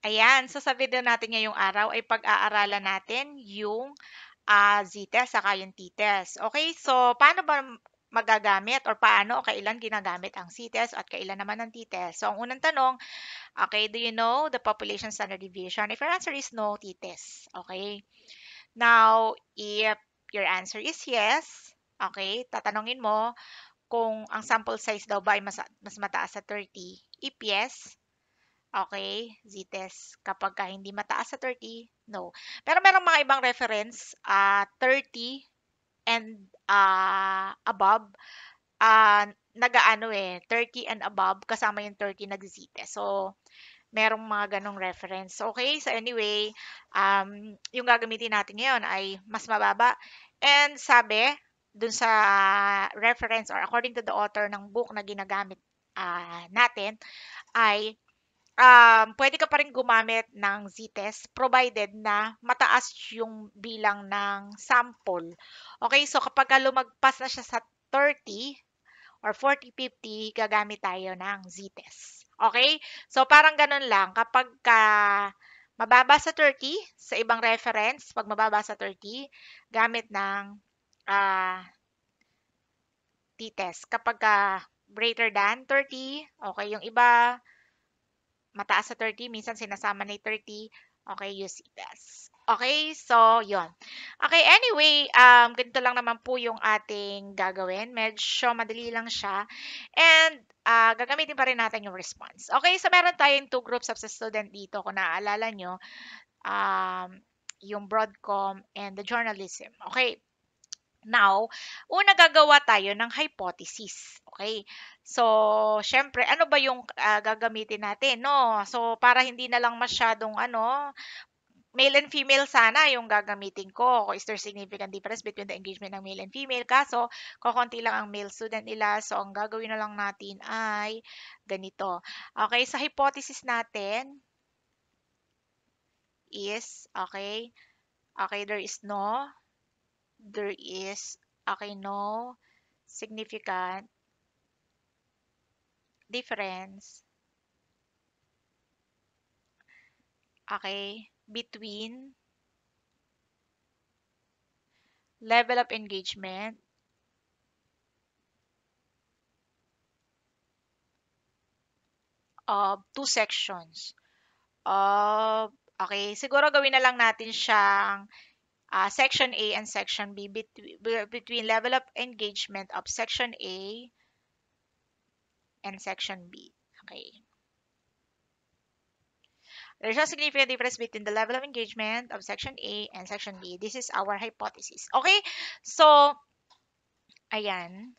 Ayan, so sa video natin ngayong araw ay pag-aaralan natin yung uh, ah, z-test saka yung t-test. Okay, so paano ba magagamit or paano o kailan ginagamit ang c-test at kailan naman ang t-test? So ang unang tanong, okay, do you know the population standard deviation? If your answer is no, t-test. Okay, now if your answer is yes, okay, tatanungin mo kung ang sample size daw ba ay mas, mas mataas sa 30. If yes, Okay, z-test. Kapag ka hindi mataas sa 30, no. Pero merong mga ibang reference, uh, ah, 30 and uh, above, uh, nagaano eh, 30 and above, kasama yung 30 nag-z-test. So, merong mga ganong reference. Okay, so anyway, um, yung gagamitin natin ngayon ay mas mababa. And sabi, dun sa reference or according to the author ng book na ginagamit uh, natin, ay um, pwede ka pa rin gumamit ng z-test provided na mataas yung bilang ng sample. Okay, so kapag lumagpas na siya sa 30 or 40, 50, gagamit tayo ng z-test. Okay? So, parang ganun lang. Kapag ka mababa sa 30, sa ibang reference, pag mababa sa 30, gamit ng uh, t-test. Kapag ka greater than 30, okay, yung iba, mataas sa 30, minsan sinasama na 30, okay, use itas. Okay, so, yon. Okay, anyway, um, ganito lang naman po yung ating gagawin. Medyo madali lang siya. And, uh, gagamitin pa rin natin yung response. Okay, so meron tayong two groups of student dito, kung naaalala nyo, um, yung broadcom and the journalism. Okay, Now, una gagawa tayo ng hypothesis. Okay? So, syempre, ano ba yung uh, gagamitin natin, no? So, para hindi na lang masyadong ano, male and female sana yung gagamitin ko. Is there significant difference between the engagement ng male and female? Kaso, kukunti lang ang male student nila. So, ang gagawin na lang natin ay ganito. Okay, sa hypothesis natin is, okay, okay, there is no there is okay no significant difference okay between level of engagement of two sections of okay siguro gawin na lang natin siyang uh, Section A and Section B bet between level of engagement of Section A and Section B. Okay. There's a significant difference between the level of engagement of Section A and Section B. This is our hypothesis. Okay? So, ayan.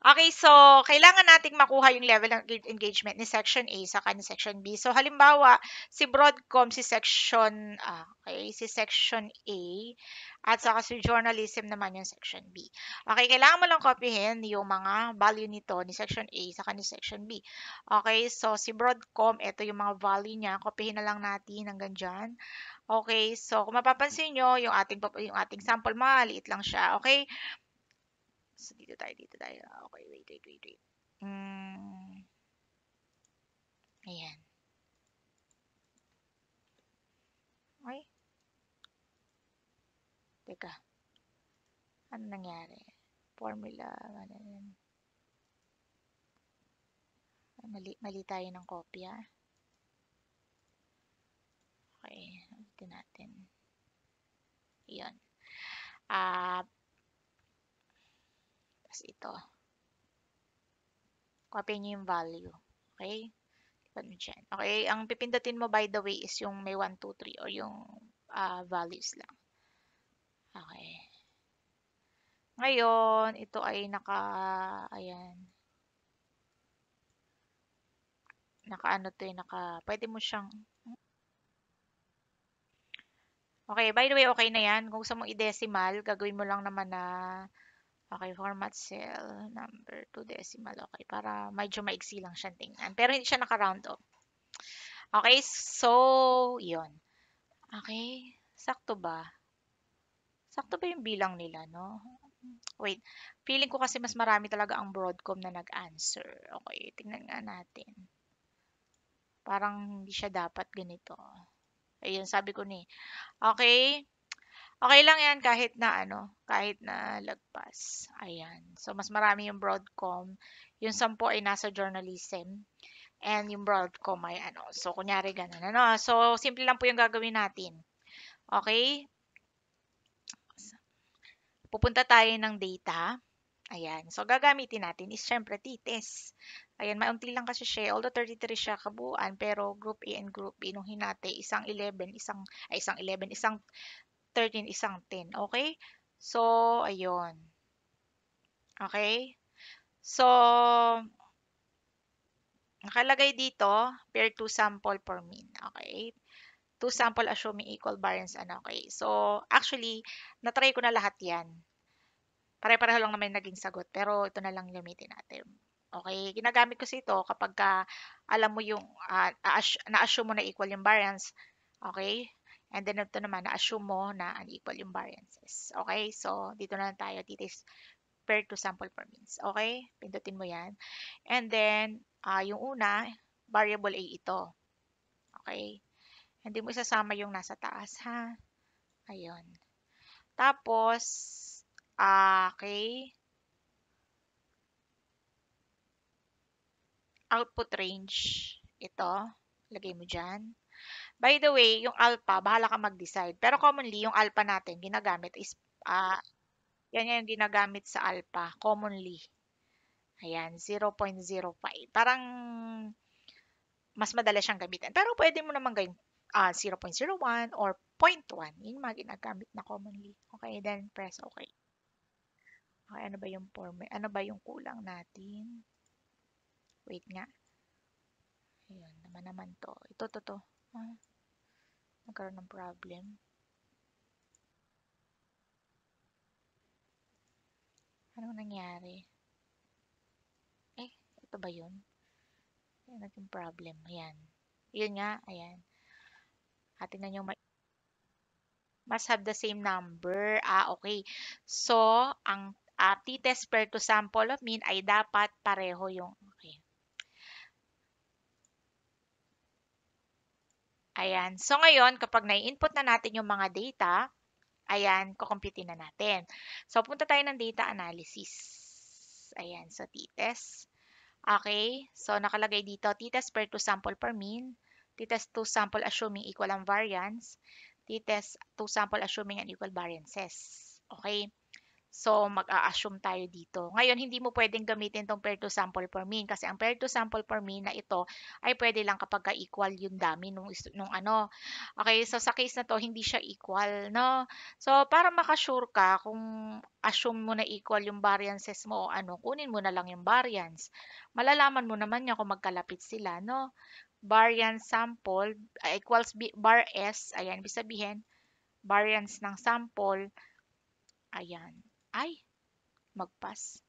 Okay, so kailangan nating makuha yung level ng engagement ni Section A sa kanya Section B. So halimbawa, si Broadcom, si Section, ah, okay, si Section A, at saka si Journalism naman yung Section B. Okay, kailangan mo lang kopyahin yung mga value nito ni Section A sa kanya Section B. Okay, so si Broadcom, ito yung mga value niya, kopyahin na lang natin hanggang diyan. Okay, so kung mapapansin niyo, yung ating, yung ating sample, maliit lang siya. Okay, So, dito tayo, dito tayo. Ah, okay, wait, wait, wait, wait. Mm. Ayan. Okay. Teka. Ano nangyari? Formula, ganun. Mali, mali tayo ng kopya. Okay. Ulitin natin. Ayan. Ah, uh, ito. Copy niyo yung value. Okay? Lipat mo dyan. Okay? Ang pipindutin mo by the way is yung may 1, 2, 3 or yung uh, values lang. Okay. Ngayon, ito ay naka, ayan. Naka ano to eh, naka, pwede mo siyang, Okay, by the way, okay na yan. Kung gusto mong i-decimal, gagawin mo lang naman na Okay, format cell number to decimal. Okay, para medyo maiksi lang siya tingnan. Pero hindi siya naka-round off. Okay, so, yon Okay, sakto ba? Sakto ba yung bilang nila, no? Wait, feeling ko kasi mas marami talaga ang Broadcom na nag-answer. Okay, tingnan nga natin. Parang hindi siya dapat ganito. Ayun, sabi ko ni. Okay, Okay lang yan kahit na ano, kahit na lagpas. Ayan. So, mas marami yung Broadcom. Yung 10 ay nasa journalism. And yung Broadcom ay ano. So, kunyari ganun. Ano? So, simple lang po yung gagawin natin. Okay? Pupunta tayo ng data. Ayan. So, gagamitin natin is syempre titis. Ayan, maunti lang kasi siya. Eh. Although 33 siya kabuuan, pero group A and group B nung hinati, isang 11, isang, ay isang 11, isang 13 isang 10. Okay? So, ayun. Okay? So, nakalagay dito, pair 2 sample per mean. Okay? Two sample assuming equal variance. Ano, okay? So, actually, natry ko na lahat yan. Pare-pareho lang naman naging sagot. Pero, ito na lang limitin natin. Okay, ginagamit ko si ito kapag ka alam mo yung uh, na-assume mo na equal yung variance. Okay? And then ito naman, na-assume mo na unequal yung variances. Okay? So, dito na lang tayo. Dito is pair to sample per means. Okay? Pindutin mo yan. And then, uh, yung una, variable A ito. Okay? Hindi mo isasama yung nasa taas, ha? Ayun. Tapos, uh, ah, okay. Output range. Ito. Lagay mo dyan. By the way, yung alpha, bahala ka mag-decide. Pero commonly, yung alpha natin, ginagamit is, uh, yan yung ginagamit sa alpha, commonly. Ayan, 0.05. Parang, mas madala siyang gamitin. Pero pwede mo naman gawin uh, 0.01 or 0.1. Yun yung mga ginagamit na commonly. Okay, then press okay. Okay, ano ba yung form? Ano ba yung kulang natin? Wait nga. Ayun, naman naman to. Ito, to, to. Ah magkaroon ng problem. Anong nangyari? Eh, ito ba yun? Ayan, naging problem. Ayan. Yun nga, ayan. Atin ah, na nyo, must have the same number. Ah, okay. So, ang uh, ah, t-test pair to sample of mean ay dapat pareho yung, okay, Ayan. So ngayon, kapag nai-input na natin yung mga data, ayan, kukumputin na natin. So punta tayo ng data analysis. Ayan, so t-test. Okay, so nakalagay dito, t-test per to sample per mean, t-test to sample assuming equal ang variance, t-test to sample assuming an equal variances. Okay, So, mag-a-assume tayo dito. Ngayon, hindi mo pwedeng gamitin tong pair to sample for mean kasi ang pair to sample for mean na ito ay pwede lang kapag equal yung dami nung, nung ano. Okay, so sa case na to, hindi siya equal, no? So, para makasure ka kung assume mo na equal yung variances mo o ano, kunin mo na lang yung variance. Malalaman mo naman niya kung magkalapit sila, no? Variance sample ah, equals bar S, ayan, ibig variance ng sample, ayan ay mag-pass.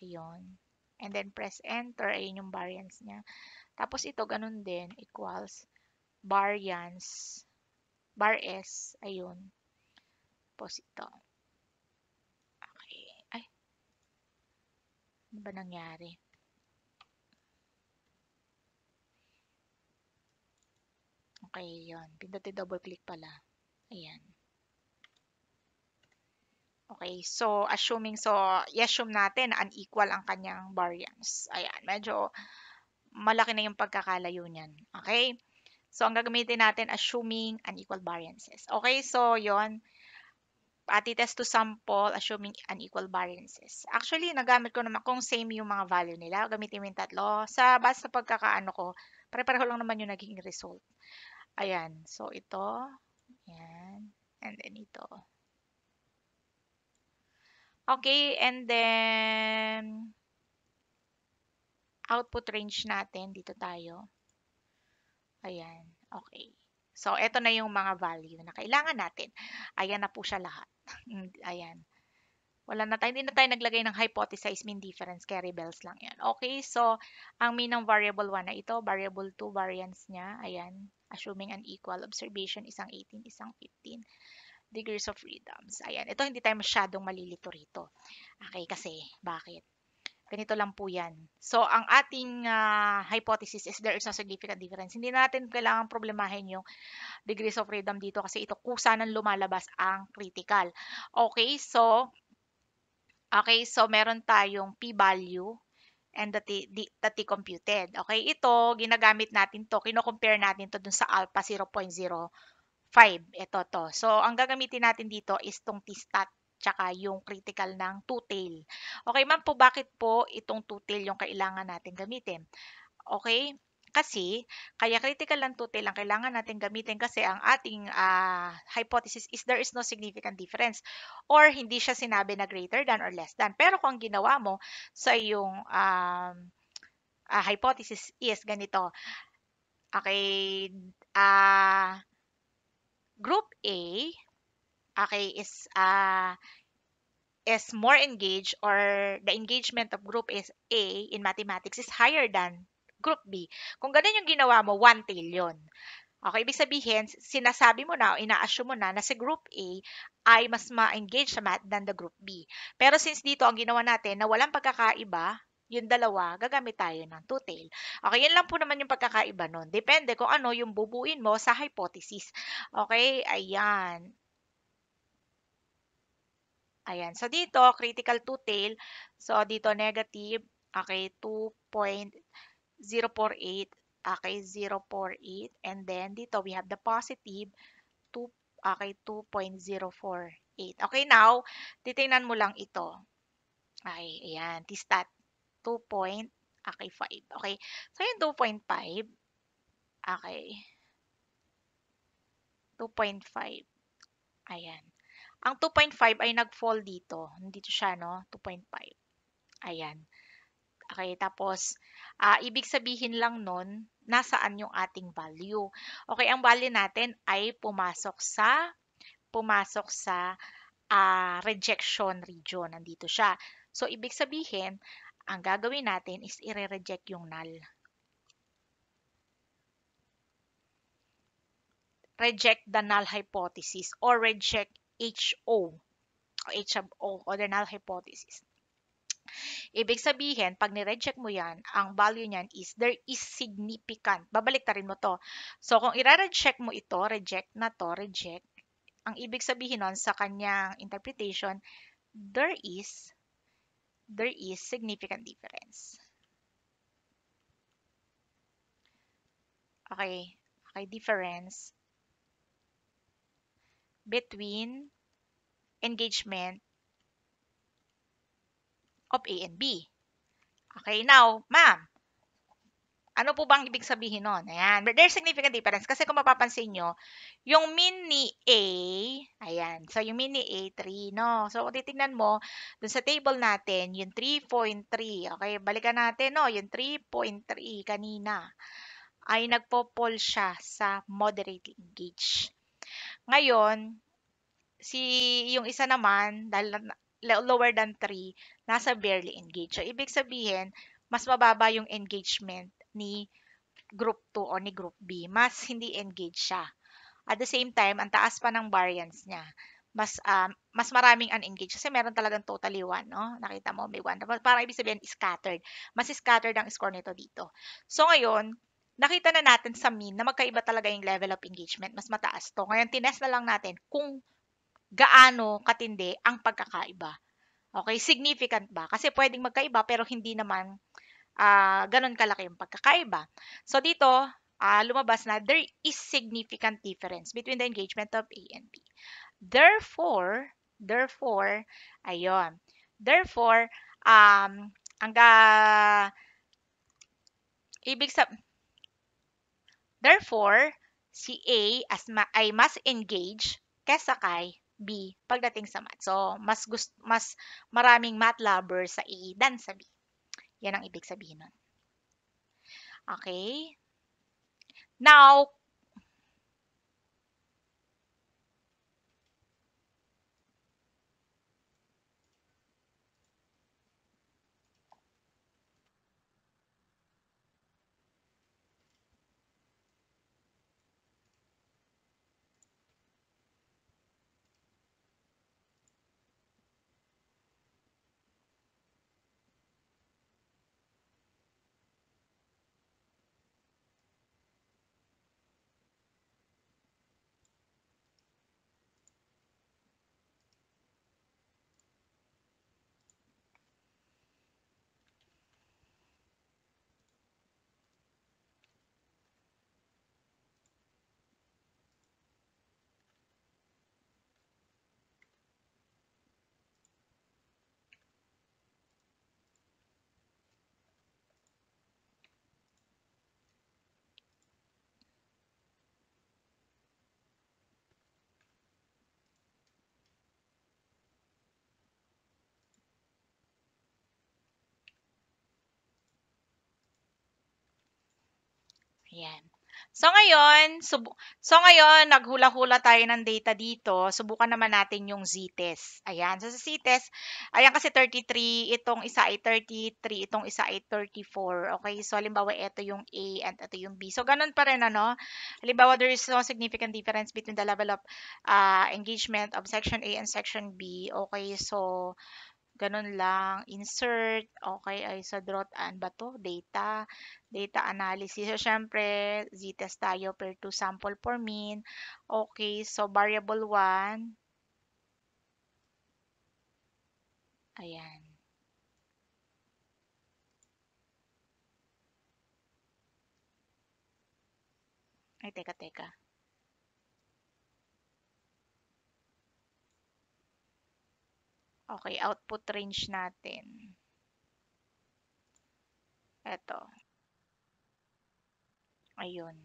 Ayun. And then press enter, ayun yung variance niya. Tapos ito, ganun din, equals variance, bar S, ayun. Tapos ito. Okay. Ay. Ano ba nangyari? Okay, yun. Pindutin double click pala. Ayan. Okay, so assuming so, i-assume natin na unequal ang kanyang variance. Ayan, medyo malaki na yung pagkakalayo niyan. Okay? So, ang gagamitin natin, assuming unequal variances. Okay, so yon pati test to sample, assuming unequal variances. Actually, nagamit ko naman kung same yung mga value nila. Gamitin mo yung tatlo. Sa base sa pagkakaano ko, pare-pareho lang naman yung naging result. Ayan. So, ito. Ayan. And then ito. Okay, and then output range natin dito tayo. Ayan, okay. So, ito na yung mga value na kailangan natin. Ayan na po siya lahat. Hmm, ayan. Wala na tayo, hindi na tayo naglagay ng hypothesize mean difference, carry bells lang yan. Okay, so, ang mean ng variable 1 na ito, variable 2, variance niya, ayan, assuming an equal observation, isang 18, isang 15 degrees of freedoms. Ayan, ito hindi tayo masyadong malilito rito. Okay, kasi bakit? Ganito lang po yan. So, ang ating uh, hypothesis is there is no significant difference. Hindi natin kailangan problemahin yung degrees of freedom dito kasi ito kusa nang lumalabas ang critical. Okay, so, okay, so meron tayong p-value and that t, the, t computed. Okay, ito, ginagamit natin to, kino-compare natin to dun sa alpha 0.0 5. Ito to. So, ang gagamitin natin dito is tong T-stat tsaka yung critical ng two-tail. Okay, ma'am po, bakit po itong two-tail yung kailangan natin gamitin? Okay, kasi kaya critical ng two-tail ang kailangan natin gamitin kasi ang ating uh, hypothesis is there is no significant difference or hindi siya sinabi na greater than or less than. Pero kung ang ginawa mo sa iyong um, uh, hypothesis is ganito, okay, ah, uh, Group A, okay, is uh, is more engaged or the engagement of group is A in mathematics is higher than group B. Kung ganun yung ginawa mo, one tail trillion. Okay, ibig sabihin, sinasabi mo na, ina-assume mo na na si group A ay mas ma-engage sa math than the group B. Pero since dito, ang ginawa natin na walang pagkakaiba yung dalawa, gagamit tayo ng two-tail. Okay, yan lang po naman yung pagkakaiba nun. Depende kung ano yung bubuin mo sa hypothesis. Okay, ayan. Ayan. So, dito, critical two-tail. So, dito negative. Okay, 2.048. Okay, 0.48. And then, dito, we have the positive. 2, okay, 2.048. Okay, now, titingnan mo lang ito. Ay, ayan, t-stat. 2.5. okay, Okay, so yung 2.5, okay, 2.5, ayan. Ang 2.5 ay nag-fall dito. Dito siya, no? 2.5. Ayan. Okay, tapos, uh, ibig sabihin lang nun, nasaan yung ating value. Okay, ang value natin ay pumasok sa, pumasok sa uh, rejection region. Nandito siya. So, ibig sabihin, ang gagawin natin is i-reject yung null. Reject the null hypothesis or reject HO H of O o the null hypothesis. Ibig sabihin, pag ni-reject mo yan, ang value niyan is there is significant. Babalik ta rin mo to. So, kung i-reject mo ito, reject na to, reject, ang ibig sabihin nun sa kanyang interpretation, there is there is significant difference. Okay, okay, difference between engagement of A and B. Okay, now, ma'am, ano po bang ibig sabihin nun? Ayan. But there's significant difference. Kasi kung mapapansin nyo, yung mean ni A Ayan. So, yung mini A, 3, no? So, kung titignan mo, dun sa table natin, yung 3.3, okay? Balikan natin, no? Yung 3.3 kanina ay nagpo-fall siya sa moderate gauge. Ngayon, si yung isa naman, dahil lower than 3, nasa barely engaged. So, ibig sabihin, mas mababa yung engagement ni group 2 o ni group B. Mas hindi engaged siya. At the same time, ang taas pa ng variance niya. Mas um, mas maraming unengaged kasi meron talagang totally one, no? Nakita mo may one. Parang ibig sabihin scattered. Mas scattered ang score nito dito. So ngayon, nakita na natin sa mean na magkaiba talaga yung level of engagement. Mas mataas to. Ngayon, tinest na lang natin kung gaano katindi ang pagkakaiba. Okay, significant ba? Kasi pwedeng magkaiba pero hindi naman uh, ganun kalaki yung pagkakaiba. So dito, uh, lumabas na there is significant difference between the engagement of A and B. Therefore, therefore, ayun. Therefore, um, ang ga, ibig sab Therefore, si A as ma, ay mas engage kesa kay B pagdating sa math. So, mas gust, mas maraming math lover sa A than sa B. Yan ang ibig sabihin nun. Okay? Now Ayan. So ngayon, so ngayon naghula-hula tayo ng data dito. Subukan naman natin yung z-test. Ayan, so sa z-test, ayan kasi 33, itong isa ay 33, itong isa ay 34. Okay, so halimbawa ito yung A and ito yung B. So ganun pa rin ano. Halimbawa there is no significant difference between the level of uh, engagement of section A and section B. Okay, so ganun lang. Insert, okay, ay sa draw and ba to? Data data analysis. So, syempre, z-test tayo per 2 sample for mean. Okay, so variable 1. Ayan. Ay, teka, teka. Okay, output range natin. Eto, Ayun.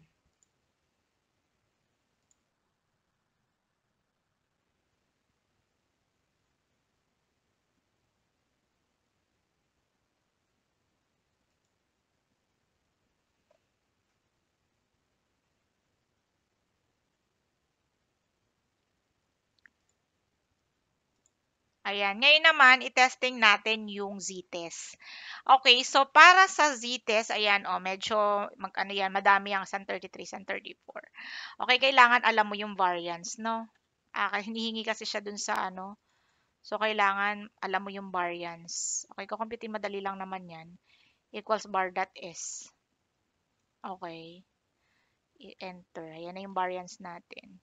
Ayan. Ngayon naman, itesting natin yung z-test. Okay, so para sa z-test, ayan, oh, medyo, mag, ano yan, madami ang 133, 134. Okay, kailangan alam mo yung variance, no? Ah, hinihingi kasi siya dun sa, ano, so kailangan alam mo yung variance. Okay, kukumpitin madali lang naman yan. Equals bar dot s. Okay. I-enter. Ayan na yung variance natin.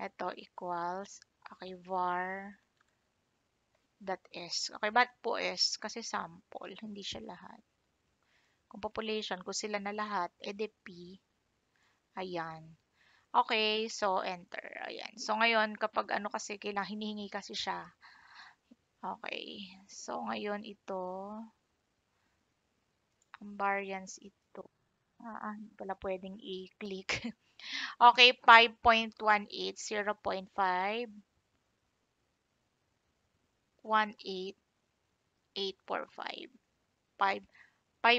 Ito, equals, okay, var, that is. Okay, ba't po is? Kasi sample, hindi siya lahat. Kung population, kung sila na lahat, edi P. Ayan. Okay, so enter. Ayan. So ngayon, kapag ano kasi, kailangan hinihingi kasi siya. Okay. So ngayon ito, ang variance ito. Ah, ah hindi pala pwedeng i-click. okay, 5.18, 0.5. 518,845. 5,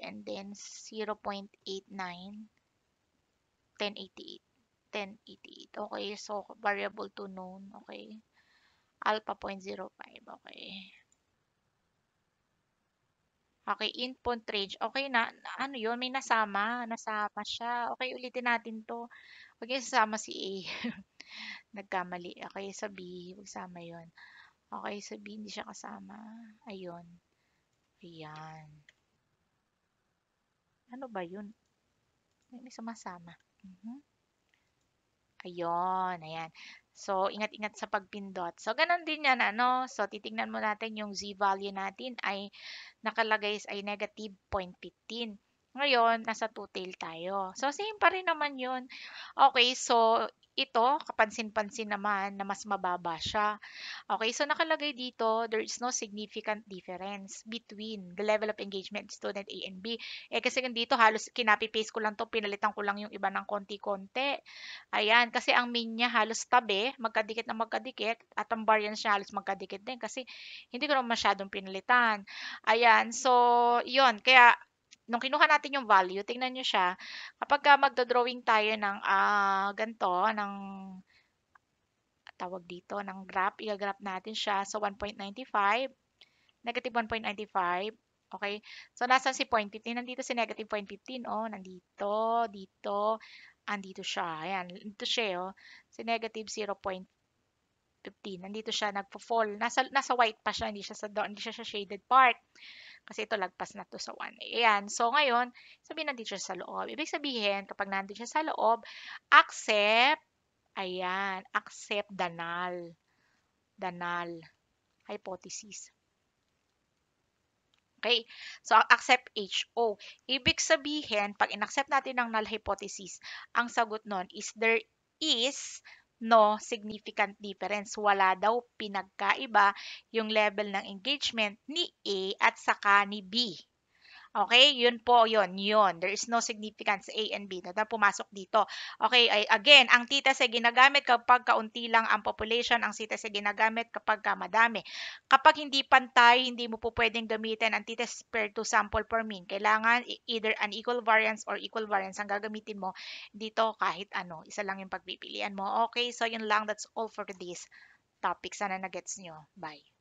and then 0 0.89 1088. 1088. Okay, so variable to known. Okay. Alpha 0.05. Okay. Okay, input range. Okay na, ano yun? May nasama. Nasama siya. Okay, ulitin natin to. Okay, sasama si A. nagkamali. Okay, sabi, B, sama yon Okay, sabi, hindi siya kasama. Ayun. Ayan. Ano ba yun? May sumasama. Mm -hmm. Ayun, ayan. So, ingat-ingat sa pagpindot. So, ganun din yan, ano? So, titingnan mo natin yung z-value natin ay nakalagay ay negative 0.15. Ngayon, nasa two tail tayo. So, same pa rin naman yun. Okay, so, ito, kapansin-pansin naman na mas mababa siya. Okay, so nakalagay dito, there is no significant difference between the level of engagement student A and B. Eh kasi dito halos kinapi ko lang to, pinalitan ko lang yung iba ng konti-konti. Ayan, kasi ang mean niya halos tabi, magkadikit na magkadikit, at ang variance niya halos magkadikit din kasi hindi ko naman masyadong pinalitan. Ayan, so yon kaya nung kinuha natin yung value, tingnan nyo siya, kapag ka magdodrawing tayo ng uh, ganito, ng tawag dito, ng graph, i natin siya sa so 1.95, negative 1.95, okay? So, nasan si 0.15? Nandito si negative 0.15, oh, nandito, dito, andito siya, ayan, dito siya, oh, si negative 0.15. Nandito siya nagfo-fall. Nasa nasa white pa siya, hindi siya sa hindi siya sa shaded part. Kasi ito lagpas na to sa 1A. Ayan. So, ngayon, sabihin natin siya sa loob. Ibig sabihin, kapag nandito siya sa loob, accept, ayan, accept the null. The null Hypothesis. Okay? So, accept HO. Ibig sabihin, pag inaccept natin ang null hypothesis, ang sagot nun is there is no significant difference. Wala daw pinagkaiba yung level ng engagement ni A at saka ni B. Okay, yun po yun, yun. There is no significance A and B na pumasok dito. Okay, ay, again, ang titas ay ginagamit kapag kaunti lang ang population, ang sitas ay ginagamit kapag ka madami. Kapag hindi pantay, hindi mo po pwedeng gamitin ang titas per to sample per mean. Kailangan either an equal variance or equal variance ang gagamitin mo dito kahit ano. Isa lang yung pagpipilian mo. Okay, so yun lang. That's all for this topic. Sana na-gets nyo. Bye.